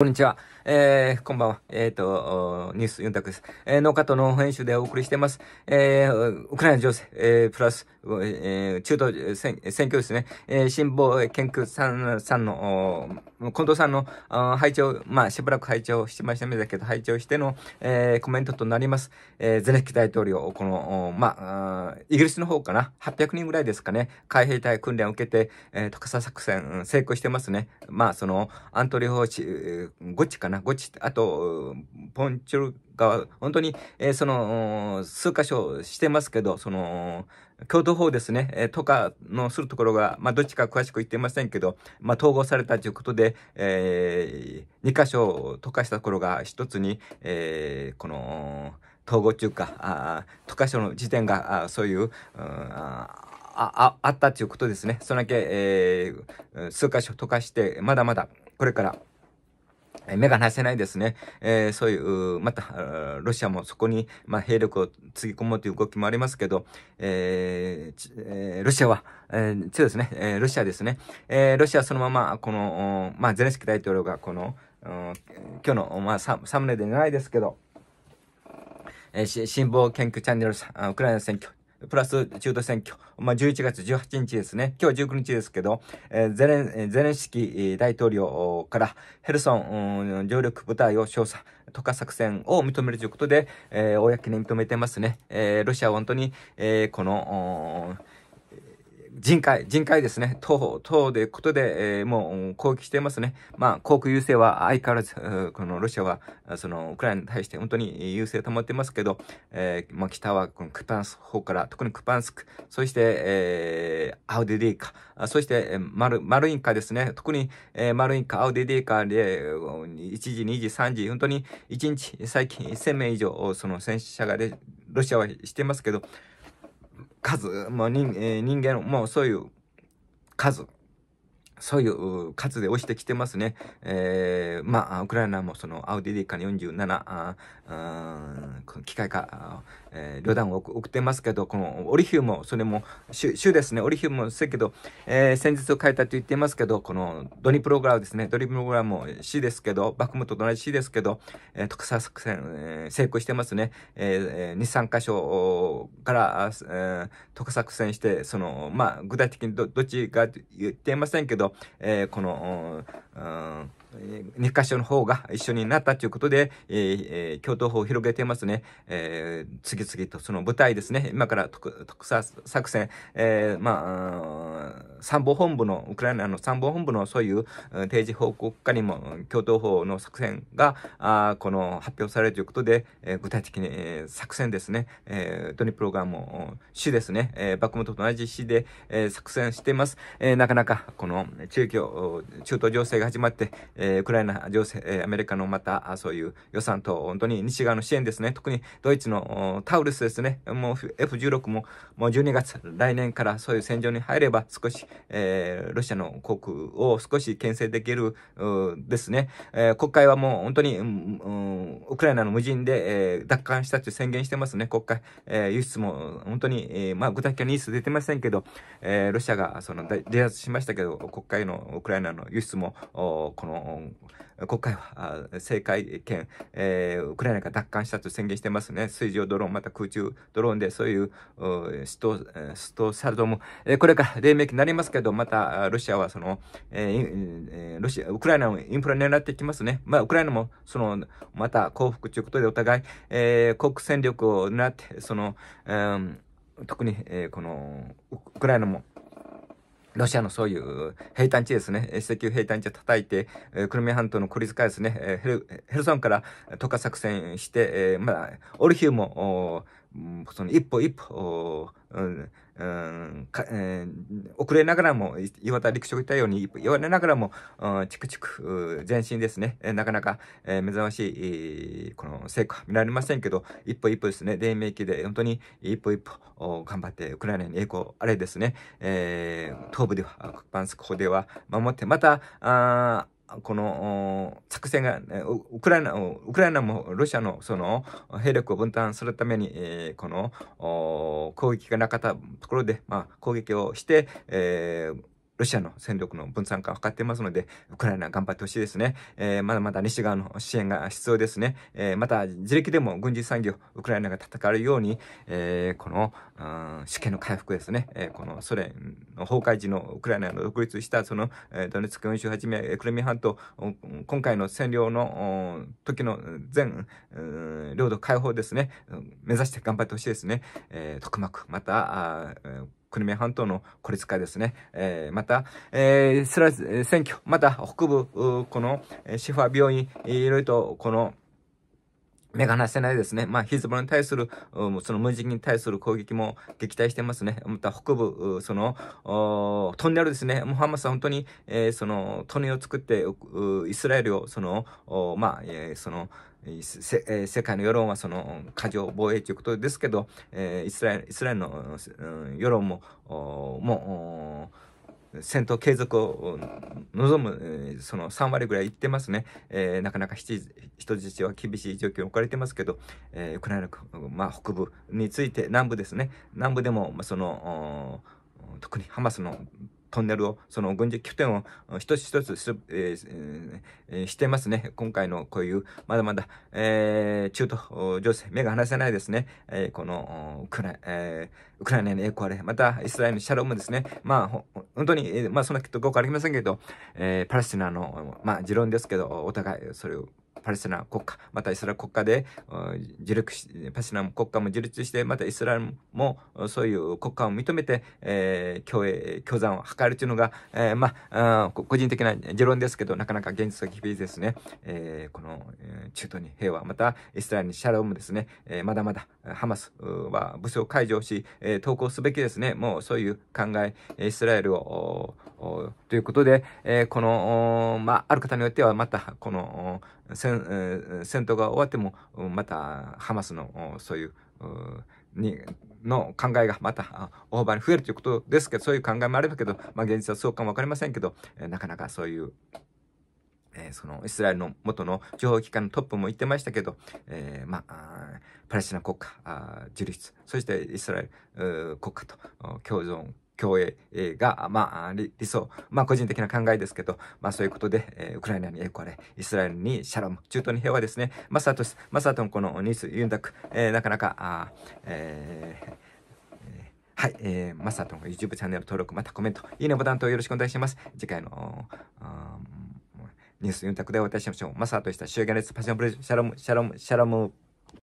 こんにちは。えー、こんばんは。えっ、ー、と、ニュース4択です。えー、農家と農編集でお送りしてます。えー、ウクライナ情勢、えー、プラス、えー、中東選選挙ですね。えー、辛抱研究さん、さんの、近藤さんの拝聴、まあ、しばらく拝聴してましたけど、拝聴しての、えー、コメントとなります。えー、ゼレンキ大統領、この、まあ、イギリスの方かな、800人ぐらいですかね、海兵隊訓練を受けて、えー、特査作戦、成功してますね。まあ、その、アントリーオ・ゴッチかな、なゴあと、ポンチョル川、本当に、えー、その、数箇所してますけど、その、共同法ですね、えー、とかのするところが、まあ、どっちか詳しく言ってませんけど、まあ、統合されたということで、えー、2箇所溶かしたところが一つに、えー、この、統合中か、あ溶か所の時点が、あそういう、うあああったということですね。それだけ、えー、数箇所溶かして、まだまだ、これから、目が離せないですね。えー、そういう、また、ロシアもそこに、まあ、兵力をつぎ込もうという動きもありますけど、えーえー、ロシアは、えー、強いですね、えー、ロシアですね。えー、ロシアはそのまま、この、まあ、ゼレンスキー大統領が、この、今日の、まあサ、サムネでないですけど、えー、辛抱研究チャンネル、ウクライナ選挙、プラス中途選挙。まあ、11月18日ですね。今日19日ですけど、えー、ゼレン、ゼレンスキー大統領からヘルソン、うん、上陸部隊を調査、とか作戦を認めるということで、えー、公に認めてますね。えー、ロシアは本当に、えー、この、人海、人海ですね。等、等でことで、えー、もう攻撃してますね。まあ、航空優勢は相変わらず、このロシアは、その、ウクライナに対して本当に優勢を保ってますけど、えー、まあ、北はこのクパンス方から、特にクパンスク、そして、えー、アウデディーカ、そして、マル、マルインカですね。特に、えー、マルインカ、アウデディーカで、1時、2時、3時、本当に1日、最近1000名以上、その戦死者がで、ロシアはしてますけど、数、まあ人えー、人間の、もうそういう数そういう数で落ちてきてますね。えー、まあ、ウクライナもその、アウディディカに47、あ機械化、えー、旅団を送ってますけど、このオリヒウも、それも、州ですね、オリヒウもせけど、えー、戦術を変えたと言ってますけど、このドニプログラムですね、ドニプログラムも市ですけど、バクムと同じ市ですけど、えー、特撮作戦、えー、成功してますね。えー、2、3箇所から、えー、特作戦して、その、まあ、具体的にどどっちか言っていませんけど、えー、この、2箇所の方が一緒になったということで、えーえー、共闘法を広げてますね、えー、次々とその舞台ですね、今から特撮作戦、えー、まあ、参謀本部の、ウクライナの参謀本部のそういう定時報告下にも共闘法の作戦があこの発表されるということで、えー、具体的に、えー、作戦ですね、えー、ドニプロ側も市ですね、えー、バクムトと同じ市で、えー、作戦しています、えー。なかなかこの中東情勢が始まって、えー、ウクライナ情勢、えー、アメリカのまた、そういう予算と、本当に西側の支援ですね。特にドイツのタウルスですね。もう F16 も、もう12月、来年からそういう戦場に入れば、少し、えー、ロシアの航空を少し牽制できる、ですね。えー、国会はもう本当に、うん、ウクライナの無人で、えー、奪還したと宣言してますね。国会、えー、輸出も本当に、えー、まあ具体的なニュース出てませんけど、えー、ロシアがその、離脱しましたけど、国会のウクライナの輸出も、この国会は政界権、えー、ウクライナが奪還したと宣言してますね。水上ドローン、また空中ドローンで、そういうスト、ストサルドも、えー、これから黎明期になりますけど、またロシアはその、えー、ロシア、ウクライナのインフラ狙っていきますね。まあ、ウクライナも、その、また降伏ということで、お互い、えー、国戦力を狙って、その、うん、特に、えー、この、ウクライナも、ロシアのそういう平坦地ですね、石油平坦地を叩いて、えー、クルミア半島の孤立化ですね、えー、ヘルヘルソンから渡河作戦して、えー、まあ、オルヒウも、その一歩一歩、うん、うんかえー、遅れながらも、岩田陸将言ったように、言われながらも、うん、チクチク、前進ですね、えー、なかなか、えー、目覚ましい、えー、この成果見られませんけど、一歩一歩ですね、黎明期で本当に一歩一歩頑張って、ウクライナに栄光、あれですね、えー、東部では、バンスク法では守って、また、あこの作戦が、ウクライナ、ウクライナもロシアのその兵力を分担するために、えー、この攻撃がなかったところで、まあ、攻撃をして、えーロシアの戦力の分散化を図っていますので、ウクライナ頑張ってほしいですね。えー、まだまだ西側の支援が必要ですね。えー、また、自力でも軍事産業、ウクライナが戦うように、えー、この、う主権の回復ですね。えこのソ連の崩壊時のウクライナの独立した、その、えドネツク4州はじめ、クレミ半島、今回の占領の時の全、領土解放ですね、目指して頑張ってほしいですね。えー、特幕、また、クリミア半島の孤立化ですね。えー、また、えー、選挙、また北部、この、シファ病院、いろいろと、この、目が離せないですね。まあ、ヒズボラに対する、その無人に対する攻撃も撃退してますね。また北部、その、トンネルですね。もうハマスは本当に、えー、その、トンネルを作って、イスラエルを、その、まあ、えー、その、せえー、世界の世論はその過剰防衛ということですけど、えー、イスラエルイスラエルの、うん、世論ももう戦闘継続を望む、えー、その3割ぐらいいってますね、えなかなか人質は厳しい状況に置かれてますけど、えウクライナ、まあ、北部について南部ですね南部でも、まあ、その特にハマスのトンネルを、その軍事拠点を一つ一つす、えーえー、してますね。今回のこういう、まだまだ、えー、中東情勢、目が離せないですね。えー、この、ウクライ、えー、ウクライナの栄光あれ、またイスラエルのシャロームですね。まあ、本当に、えー、まあ、そんなきっとごくありませんけど、えー、パレスチナの、まあ、持論ですけど、お互いそれをパレスチナ国家、またイスラム国家で、自パレスチナ国家も自立して、またイスラムもそういう国家を認めて、えー、共栄、共存を図るというのが、えー、まあ、個人的な持論ですけど、なかなか現実的厳しいですね。えー、この、中東に平和、またイスラエルにシャロームですね、えー、まだまだハマスは武装解除し、えー、投降すべきですね。もうそういう考え、イスラエルを、ということで、えー、この、まあ、ある方によってはまた、この戦、戦闘が終わっても、また、ハマスの、そういう、に、の考えがまた大幅に増えるということですけど、そういう考えもあるけど、まあ、現実はそうかもわかりませんけど、なかなかそういう、えー、そのイスラエルの元の情報機関のトップも言ってましたけど、えー、まあ、パレスチナ国家、自立、そしてイスラエル国家と共存共栄が、まあ、理想、まあ、個人的な考えですけど、まあ、そういうことで、えウクライナに栄光あれ、イスラエルにシャラム、中東に平和ですね、マサトス、マサトンこのニース・ユンダク、えー、なかなか、あえはい、えー、マサトの YouTube チャンネル登録、またコメント、いいねボタンとよろしくお願いします。次回の、ニュース4択でお会いしましょう。マサトした終言列パションブレシャロム、シャロム、シャロム。